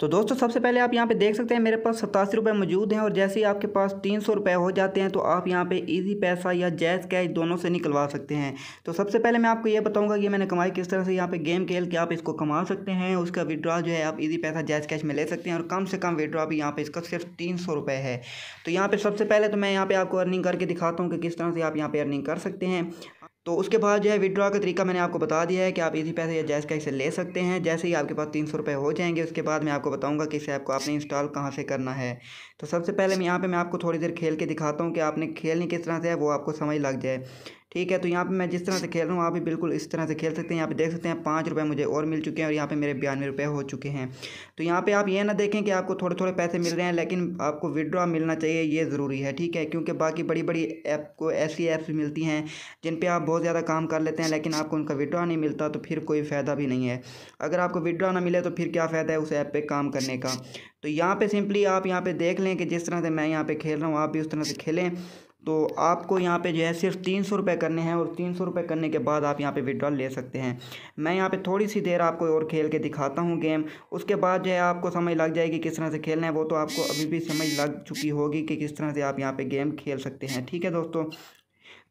तो दोस्तों सबसे पहले आप यहाँ पे देख सकते हैं मेरे पास सतासी रुपये मौजूद हैं और जैसे ही आपके पास तीन सौ रुपये हो जाते हैं तो आप यहाँ पे इजी पैसा या जैज़ कैश दोनों से निकलवा सकते हैं तो सबसे पहले मैं आपको ये बताऊंगा कि मैंने कमाई किस तरह से यहाँ पे गेम खेल के आप इसको कमा सकते हैं उसका विड्रॉ जो है आप ईजी पैसा जैज़ कैश में ले सकते हैं और कम से कम विड्रॉ भी यहाँ पर इसका सिर्फ तीन सौ रुपये है तो यहाँ पर सबसे पहले तो मैं यहाँ पर आपको अर्निंग करके दिखाता हूँ कि किस तरह से आप यहाँ पर अर्निंग कर सकते हैं तो उसके बाद जो है विड्रॉ का तरीका मैंने आपको बता दिया है कि आप इसी पैसे या जैस कैश से ले सकते हैं जैसे ही आपके पास तीन सौ रुपये हो जाएंगे उसके बाद मैं आपको बताऊंगा कि इस ऐप को आपने इंस्टॉल कहाँ से करना है तो सबसे पहले मैं यहाँ पे मैं आपको थोड़ी देर खेल के दिखाता हूँ कि आपने खेलनी किस तरह से है वो आपको समझ लग जाए ठीक है तो यहाँ पे मैं जिस तरह से खेल रहा हूँ आप भी बिल्कुल इस तरह से खेल सकते हैं यहाँ पे देख सकते हैं पाँच रुपये मुझे और मिल चुके हैं और यहाँ पे मेरे बयानवे रुपये हो चुके हैं तो यहाँ पे आप ये ना देखें कि आपको थोड़े थोड़े पैसे मिल रहे हैं लेकिन आपको विड्रॉ मिलना चाहिए ये ज़रूरी है ठीक है क्योंकि बाकी बड़ी बड़ी ऐप को ऐसी ऐप्स मिलती हैं जिन पर आप बहुत ज़्यादा काम कर लेते हैं लेकिन आपको उनका विड्रॉ नहीं मिलता तो फिर कोई फ़ायदा भी नहीं है अगर आपको विड्रॉ ना मिले तो फिर क्या फ़ायदा है उस ऐप पर काम करने का तो यहाँ पर सिंपली आप यहाँ पर देख लें कि जिस तरह से मैं यहाँ पर खेल रहा हूँ आप भी उस तरह से खेलें तो आपको यहाँ पे जो है सिर्फ तीन सौ रुपये करने हैं और तीन सौ रुपये करने के बाद आप यहाँ पे विड्रॉल ले सकते हैं मैं यहाँ पे थोड़ी सी देर आपको और खेल के दिखाता हूँ गेम उसके बाद जो है आपको समझ लग जाएगी किस तरह से खेलना है वो तो आपको अभी भी समझ लग चुकी होगी कि किस तरह से आप यहाँ पर गेम खेल सकते हैं ठीक है दोस्तों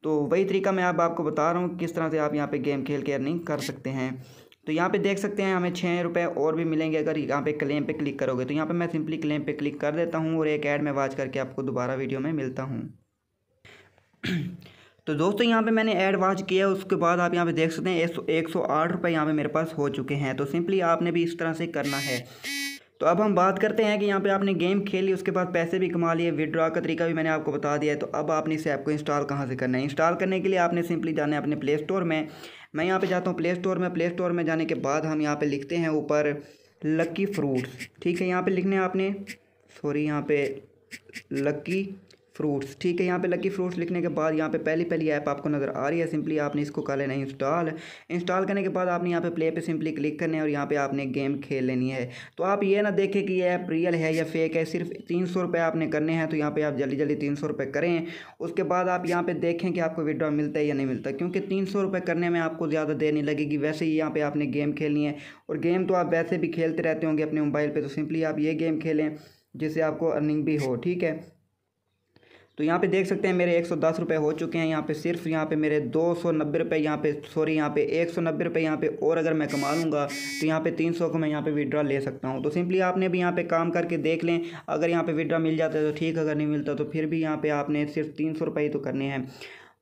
तो वही तरीका मैं अब आप आपको बता रहा हूँ किस तरह से आप यहाँ पर गेम खेल के अर्निंग कर सकते हैं तो यहाँ पे देख सकते हैं हमें छः रुपये और भी मिलेंगे अगर यहाँ पे क्लेम पे क्लिक करोगे तो यहाँ पे मैं सिंपली क्लेम पे क्लिक कर देता हूँ और एक ऐड में वाच करके आपको दोबारा वीडियो में मिलता हूँ तो दोस्तों यहाँ पे मैंने ऐड वॉच किया उसके बाद आप यहाँ पे देख सकते हैं एक सौ आठ रुपये यहाँ पर मेरे पास हो चुके हैं तो सिंपली आपने भी इस तरह से करना है तो अब हम बात करते हैं कि यहाँ पे आपने गेम खेली उसके बाद पैसे भी कमा लिए विड्रॉ का तरीका भी मैंने आपको बता दिया है तो अब आपने इस ऐप को इंस्टॉल कहाँ से करना है इंस्टॉल करने के लिए आपने सिंपली जाना है अपने प्ले स्टोर में मैं यहाँ पे जाता हूँ प्ले स्टोर में प्ले स्टोर में जाने के बाद हम यहाँ पर लिखते हैं ऊपर लक्की फ्रूट्स ठीक है यहाँ पर लिखने आपने सॉरी यहाँ पर लक्की फ्रूट्स ठीक है यहाँ पे लकी फ्रूट्स लिखने के बाद यहाँ पे पहली पहली ऐप आपको नज़र आ रही है सिंपली आपने इसको कर लेना इंस्टॉल इंस्टॉल करने के बाद आपने यहाँ पे प्ले पे सिंपली क्लिक करना है और यहाँ पे आपने गेम खेल लेनी है तो आप ये ना देखें कि ये ऐप रियल है या फेक है सिर्फ तीन सौ रुपये आपने करने हैं तो यहाँ पर आप जल्दी जल्दी तीन सौ रुपये करें उसके बाद आप यहाँ पर देखें कि आपको विड्रॉ मिलता है या नहीं मिलता क्योंकि तीन सौ रुपये करने में आपको ज़्यादा देर नहीं लगेगी वैसे ही यहाँ पर आपने गेम खेलनी है और गेम तो आप वैसे भी खेलते रहते होंगे अपने मोबाइल पर तो सिंपली आप ये गेम खेलें जिससे आपको अर्निंग भी हो ठीक है तो यहाँ पे देख सकते हैं मेरे एक सौ दस रुपये हो चुके हैं यहाँ पे सिर्फ यहाँ पे मेरे दो सौ नब्बे रुपये यहाँ पे सॉरी यहाँ पे एक सौ नब्बे रुपये यहाँ पे और अगर मैं कमा लूँगा तो यहाँ पे तीन सौ को मैं यहाँ पे विड्रा ले सकता हूँ तो सिंपली आपने भी यहाँ पे काम करके देख लें अगर यहाँ पे विड्रा मिल जाता है तो ठीक अगर नहीं मिलता तो फिर भी यहाँ पर आपने सिर्फ तीन सौ रुपये ही तो करने हैं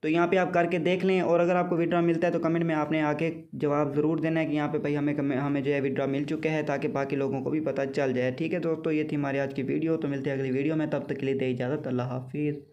तो यहाँ पे आप करके देख लें और अगर आपको विड्रा मिलता है तो कमेंट में आपने आके जवाब ज़रूर देना है कि यहाँ पे भाई हमें हमें जो है विड्रा मिल चुका है ताकि बाकी लोगों को भी पता चल जाए ठीक है दोस्तों ये थी हमारी आज की वीडियो तो मिलते हैं अगली वीडियो में तब तक के लिए दे इजाज़त अल्लाह हाफिज़